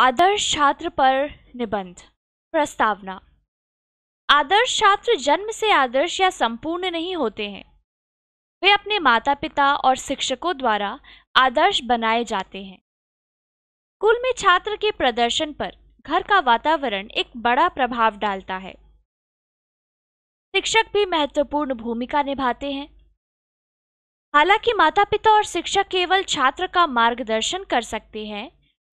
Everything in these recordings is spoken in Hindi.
आदर्श छात्र पर निबंध प्रस्तावना आदर्श छात्र जन्म से आदर्श या संपूर्ण नहीं होते हैं वे अपने माता पिता और शिक्षकों द्वारा आदर्श बनाए जाते हैं स्कूल में छात्र के प्रदर्शन पर घर का वातावरण एक बड़ा प्रभाव डालता है शिक्षक भी महत्वपूर्ण भूमिका निभाते हैं हालांकि माता पिता और शिक्षक केवल छात्र का मार्गदर्शन कर सकते हैं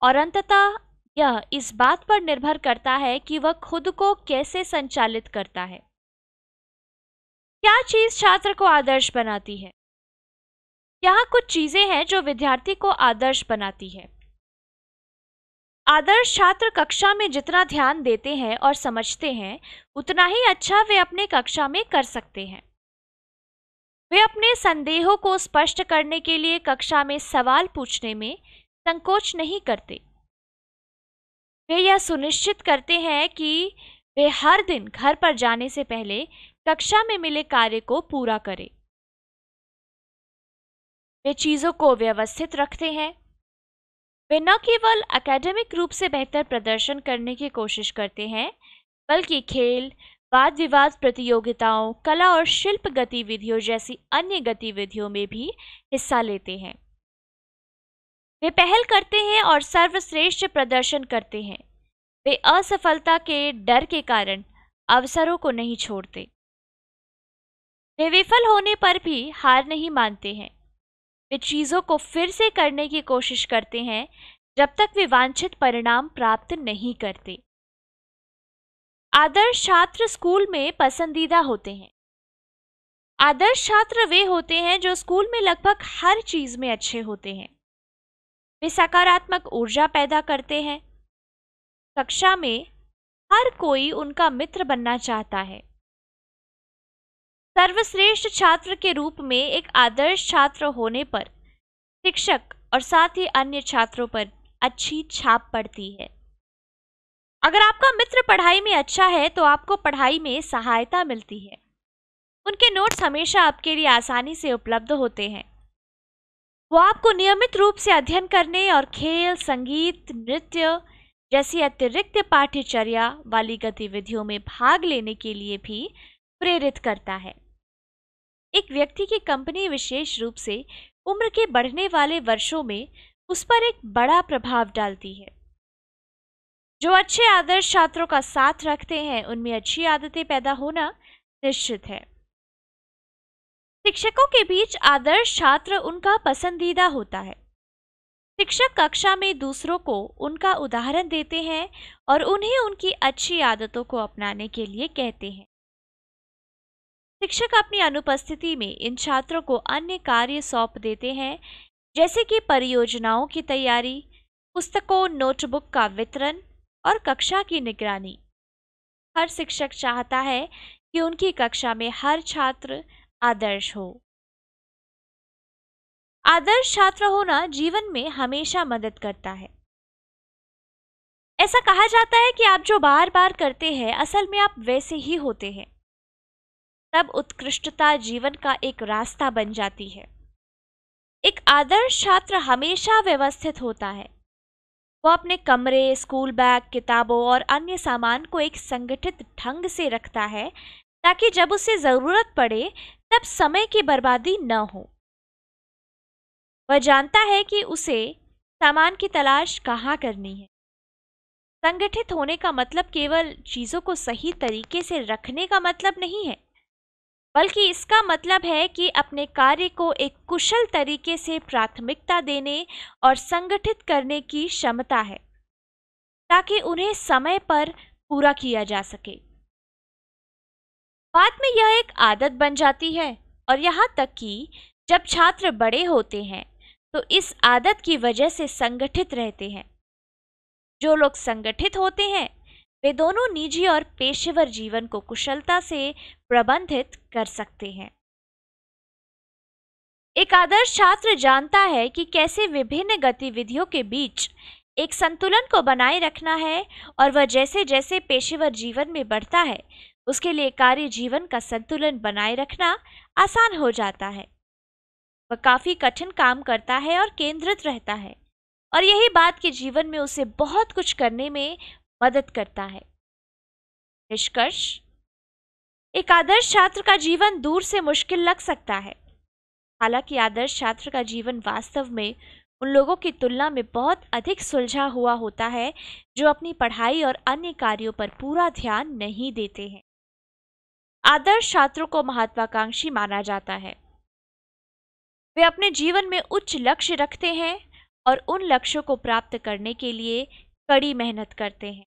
और अंततः यह इस बात पर निर्भर करता है कि वह खुद को कैसे संचालित करता है क्या चीज छात्र को आदर्श बनाती है यहां कुछ चीजें हैं जो विद्यार्थी को आदर्श बनाती है आदर्श छात्र कक्षा में जितना ध्यान देते हैं और समझते हैं उतना ही अच्छा वे अपने कक्षा में कर सकते हैं वे अपने संदेहों को स्पष्ट करने के लिए कक्षा में सवाल पूछने में संकोच नहीं करते वे यह सुनिश्चित करते हैं कि वे हर दिन घर पर जाने से पहले कक्षा में मिले कार्य को पूरा करें वे चीज़ों को व्यवस्थित रखते हैं वे न केवल एकेडमिक रूप से बेहतर प्रदर्शन करने की कोशिश करते हैं बल्कि खेल वाद विवाद प्रतियोगिताओं कला और शिल्प गतिविधियों जैसी अन्य गतिविधियों में भी हिस्सा लेते हैं वे पहल करते हैं और सर्वश्रेष्ठ प्रदर्शन करते हैं वे असफलता के डर के कारण अवसरों को नहीं छोड़ते वे विफल होने पर भी हार नहीं मानते हैं वे चीज़ों को फिर से करने की कोशिश करते हैं जब तक वे वांछित परिणाम प्राप्त नहीं करते आदर्श छात्र स्कूल में पसंदीदा होते हैं आदर्श छात्र वे होते हैं जो स्कूल में लगभग हर चीज में अच्छे होते हैं वे सकारात्मक ऊर्जा पैदा करते हैं कक्षा में हर कोई उनका मित्र बनना चाहता है सर्वश्रेष्ठ छात्र के रूप में एक आदर्श छात्र होने पर शिक्षक और साथ ही अन्य छात्रों पर अच्छी छाप पड़ती है अगर आपका मित्र पढ़ाई में अच्छा है तो आपको पढ़ाई में सहायता मिलती है उनके नोट्स हमेशा आपके लिए आसानी से उपलब्ध होते हैं वो आपको नियमित रूप से अध्ययन करने और खेल संगीत नृत्य जैसी अतिरिक्त पाठ्यचर्या वाली गतिविधियों में भाग लेने के लिए भी प्रेरित करता है एक व्यक्ति की कंपनी विशेष रूप से उम्र के बढ़ने वाले वर्षों में उस पर एक बड़ा प्रभाव डालती है जो अच्छे आदर्श छात्रों का साथ रखते हैं उनमें अच्छी आदतें पैदा होना निश्चित है शिक्षकों के बीच आदर्श छात्र उनका पसंदीदा होता है शिक्षक कक्षा में दूसरों को उनका उदाहरण देते हैं और उन्हें उनकी अच्छी आदतों को अपनाने के लिए कहते हैं शिक्षक अपनी अनुपस्थिति में इन छात्रों को अन्य कार्य सौंप देते हैं जैसे कि परियोजनाओं की तैयारी पुस्तकों नोटबुक का वितरण और कक्षा की निगरानी हर शिक्षक चाहता है कि उनकी कक्षा में हर छात्र आदर्श हो आदर्श छात्र होना जीवन में हमेशा मदद करता है ऐसा कहा जाता है कि आप जो बार बार करते हैं असल में आप वैसे ही होते हैं तब उत्कृष्टता जीवन का एक रास्ता बन जाती है एक आदर्श छात्र हमेशा व्यवस्थित होता है वो अपने कमरे स्कूल बैग किताबों और अन्य सामान को एक संगठित ढंग से रखता है ताकि जब उसे ज़रूरत पड़े तब समय की बर्बादी न हो वह जानता है कि उसे सामान की तलाश कहाँ करनी है संगठित होने का मतलब केवल चीज़ों को सही तरीके से रखने का मतलब नहीं है बल्कि इसका मतलब है कि अपने कार्य को एक कुशल तरीके से प्राथमिकता देने और संगठित करने की क्षमता है ताकि उन्हें समय पर पूरा किया जा सके बाद में यह एक आदत बन जाती है और यहाँ तक कि जब छात्र बड़े होते हैं तो इस आदत की वजह से संगठित रहते हैं जो लोग संगठित होते हैं वे दोनों निजी और पेशेवर जीवन को कुशलता से प्रबंधित कर सकते हैं एक आदर्श छात्र जानता है कि कैसे विभिन्न गतिविधियों के बीच एक संतुलन को बनाए रखना है और वह जैसे जैसे पेशेवर जीवन में बढ़ता है उसके लिए कार्य जीवन का संतुलन बनाए रखना आसान हो जाता है वह काफ़ी कठिन काम करता है और केंद्रित रहता है और यही बात कि जीवन में उसे बहुत कुछ करने में मदद करता है निष्कर्ष एक आदर्श छात्र का जीवन दूर से मुश्किल लग सकता है हालांकि आदर्श छात्र का जीवन वास्तव में उन लोगों की तुलना में बहुत अधिक सुलझा हुआ होता है जो अपनी पढ़ाई और अन्य कार्यों पर पूरा ध्यान नहीं देते हैं आदर्श छात्रों को महत्वाकांक्षी माना जाता है वे अपने जीवन में उच्च लक्ष्य रखते हैं और उन लक्ष्यों को प्राप्त करने के लिए कड़ी मेहनत करते हैं